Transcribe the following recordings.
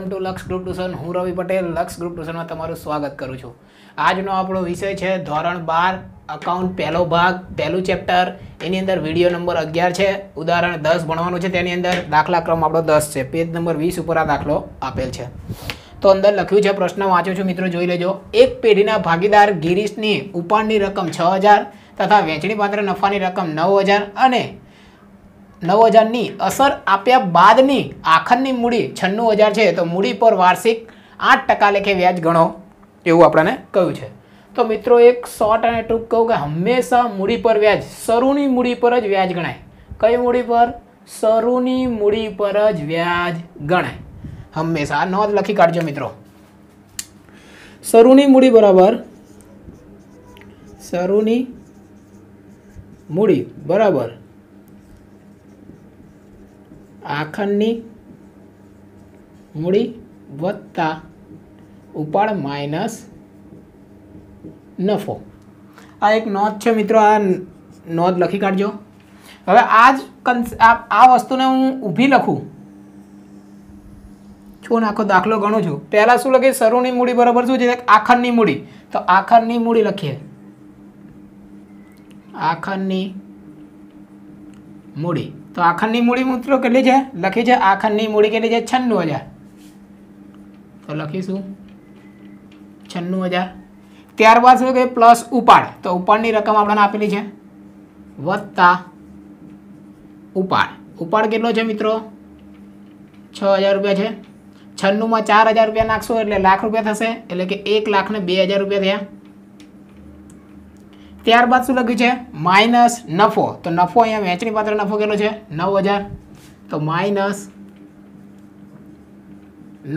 welcome to Laksh group tuition હું રવિ પટેલ લક્ષ group ટ્યુશનમાં તમારું સ્વાગત કરું છું આજનો આપણો વિષય છે ધોરણ બાર અકાઉન્ટ પહેલો ભાગ પહેલું ચેપ્ટર એની અંદર વિડીયો નંબર અગિયાર છે ઉદાહરણ દસ ભણવાનું છે તેની અંદર દાખલા ક્રમ આપણો દસ છે પેજ નંબર વીસ ઉપર આ દાખલો આપેલ છે તો અંદર લખ્યું છે પ્રશ્ન વાંચું છું મિત્રો જોઈ લેજો એક પેઢીના ભાગીદાર ગિરીશની ઉપાડની રકમ છ હજાર તથા વેચણીપાત્ર નફાની રકમ નવ હજાર અને નવ હજારની અસર આપ્યા બાદની આખરની મૂડી છન્નું હજાર છે તો મૂડી પર વાર્ષિક આઠ ટકા લેખે વ્યાજ ગણો એવું આપણને કહ્યું છે તો મિત્રો એક શોર્ટ અને ટૂંક કહું કે હંમેશા મૂડી પર વ્યાજ શરૂની મૂડી પર જ વ્યાજ ગણાય કઈ મૂડી પર શરૂની મૂડી પર જ વ્યાજ ગણાય હંમેશા નોંધ લખી કાઢજો મિત્રો શરૂની મૂડી બરાબર શરૂની મૂડી બરાબર આખરની મૂડી વત્તા ઉપાડ માઇનસ નફો આ એક નોંધ છે મિત્રો આ નોંધ લખી કાઢજો હવે આ જ આ વસ્તુને હું ઊભી લખું છું આખો દાખલો ગણું છું પહેલાં શું લખીએ શરૂની મૂડી બરાબર શું છે આખરની મૂડી તો આખરની મૂડી લખીએ આખરની મૂડી તો આખંડની મૂડી મિત્રો કેટલી છે લખી છે આખંડની મૂડી કેટલી છે છન્નું હજાર તો લખીશું છન્નું હજાર ત્યારબાદ શું કે પ્લસ ઉપાડ તો ઉપાડની રકમ આપણને આપેલી છે વત્તા ઉપાડ ઉપાડ કેટલો છે મિત્રો છ હજાર રૂપિયા છે છન્નુંમાં ચાર હજાર રૂપિયા નાખશો એટલે લાખ રૂપિયા થશે એટલે કે એક લાખને બે હજાર રૂપિયા થયા ત્યારબાદ શું લખ્યું છે માઇનસ નફો તો નફો અહીંયા વેચણી પાત્ર નફો કેટલો છે નવ હજાર તો માઇનસ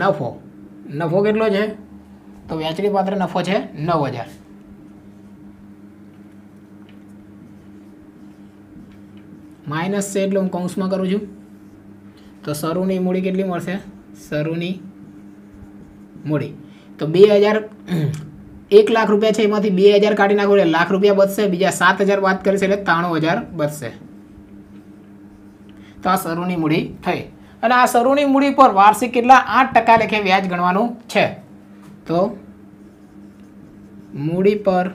નફો નફો કેટલો છે તો વેચણી પાત્ર નફો છે નવ હજાર માઇનસ છે એટલે હું કૌંસમાં કરું છું તો સરુની મૂડી કેટલી મળશે સરુની મૂડી તો બે હજાર એક લાખ રૂપિયા છે એમાંથી બે હજાર કાઢી નાખો એટલે લાખ રૂપિયા બચશે બીજા સાત હજાર વાત કરીશ એટલે ત્રાણું હજાર બચશે તો આ સરુની મૂડી થઈ અને આ સરુની મૂડી પર વાર્ષિક કેટલા આઠ ટકા લેખે વ્યાજ ગણવાનું છે તો મૂડી પર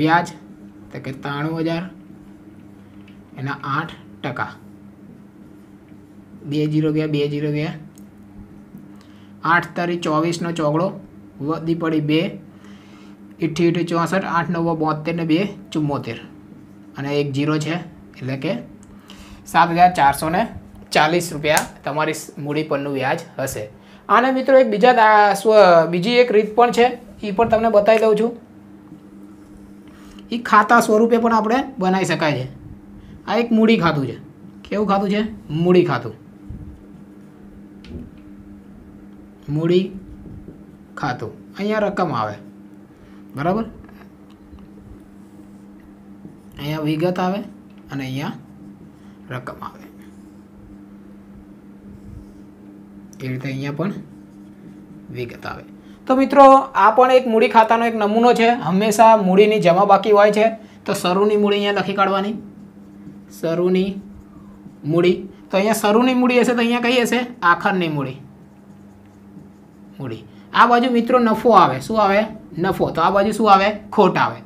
વ્યાજ તો કે ત્રાણું હજાર એના આઠ ટકા બે જીરો ગયા બે જીરો ગયા આઠ તારીખ ચોવીસનો ચોગડો વધી પડી બે ઇઠ્ઠી ઇઠ્ઠી ચોસઠ આઠ નવ બોતેર ને બે ચુમ્મોતેર અને એક જીરો છે એટલે કે સાત હજાર ચારસો ને ચાલીસ રૂપિયા તમારી મૂડી પરનું વ્યાજ હશે આને મિત્રો એક બીજા સ્વ બીજી એક રીત પણ છે એ પણ તમને બતાવી દઉં છું એ ખાતા સ્વરૂપે પણ આપણે બનાવી શકાય છે આ એક મૂડી ખાતું છે કેવું ખાતું છે મૂડી ખાતું મૂડી ખાતું અહીંયા રકમ આવે બરાબર અહીંયા વિગત આવે અને અહીંયા રકમ આવે એ રીતે અહીંયા પણ વિગત આવે તો મિત્રો આ પણ એક મૂડી ખાતાનો એક નમૂનો છે હંમેશા મૂડીની જમા બાકી હોય છે તો સરુની મૂડી અહીંયા લખી કાઢવાની સરુની મૂડી તો અહીંયા સરુની મૂડી હશે તો અહીંયા કઈ હશે આખરની મૂડી મૂડી આ બાજુ મિત્રો નફો આવે શું આવે નફો તો આ બાજુ શું આવે ખોટ આવે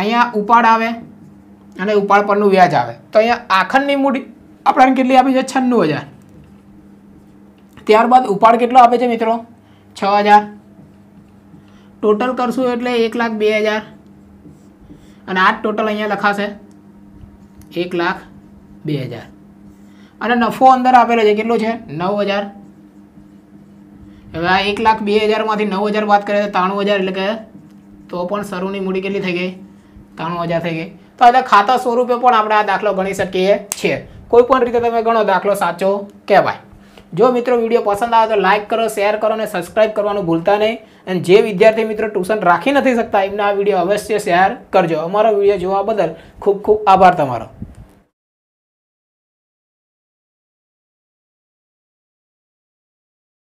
અહીંયા ઉપાડ આવે અને ઉપાડ પરનું વ્યાજ આવે તો અહીંયા આખરની મૂડી આપણને કેટલી આપી છે છન્નું હજાર ત્યારબાદ ઉપાડ કેટલો આપે છે મિત્રો છ હજાર ટોટલ કરશું એટલે એક લાખ બે હજાર અને આ ટોટલ અહીંયા લખાશે એક લાખ બે હજાર અને નફો અંદર આપેલો છે કેટલો છે નવ હજાર હવે આ એક લાખ બે હજારમાંથી નવ હજાર વાત કરીએ તો ત્રાણું હજાર એટલે કે તો પણ શરૂની મૂડી કેટલી થઈ ગઈ ત્રાણું હજાર થઈ ગઈ તો આ ખાતા સ્વરૂપે પણ આપણે આ દાખલો ગણી શકીએ છીએ કોઈ પણ રીતે તમે ગણો દાખલો સાચો કહેવાય જો મિત્રો વિડીયો પસંદ આવે તો લાઇક કરો શેર કરો અને સબસ્ક્રાઇબ કરવાનું ભૂલતા નહીં અને જે વિદ્યાર્થી મિત્રો ટ્યુશન રાખી નથી શકતા એમને આ વિડીયો અવશ્ય શેર કરજો અમારો વિડીયો જોવા બદલ ખૂબ ખૂબ આભાર તમારો